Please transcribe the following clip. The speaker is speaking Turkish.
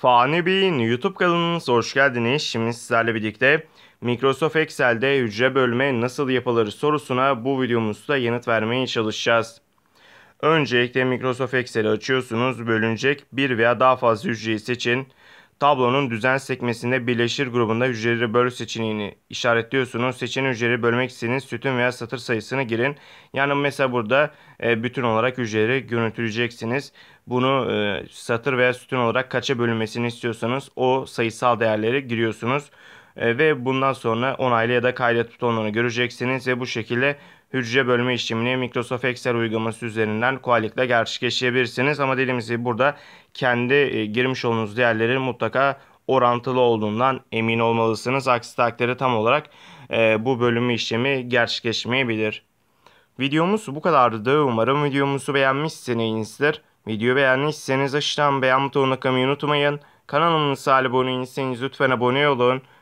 Fani Bey'in YouTube kanalınız hoş geldiniz. Şimdi sizlerle birlikte Microsoft Excel'de hücre bölme nasıl yapılır sorusuna bu videomuzda yanıt vermeye çalışacağız. Öncelikle Microsoft Excel'i açıyorsunuz. Bölünecek bir veya daha fazla hücreyi seçin. Tablonun düzen sekmesinde birleşir grubunda hücreleri böl seçeneğini işaretliyorsunuz. Seçen hücreleri bölmek istediğiniz sütun veya satır sayısını girin. Yani mesela burada e, bütün olarak hücreleri görüntüleyeceksiniz. Bunu e, satır veya sütun olarak kaça bölünmesini istiyorsanız o sayısal değerleri giriyorsunuz. E, ve bundan sonra onaylı ya da kaydet butonlarını göreceksiniz ve bu şekilde hücre bölme işlemini Microsoft Excel uygulaması üzerinden kolaylıkla gerçekleştirebilirsiniz. Ama dediğimiz gibi burada kendi e, girmiş olduğunuz değerleri mutlaka orantılı olduğundan emin olmalısınız. Aksi takdirde tam olarak e, bu bölümü işlemi gerçekleşmeyebilir. Videomuz bu kadardı. Umarım videomuzu beğenmişsinizdir. Video beğendiyseniz aşağıdan beğen butonuna kalmayı unutmayın. Kanalımıza abone değilseniz lütfen abone olun.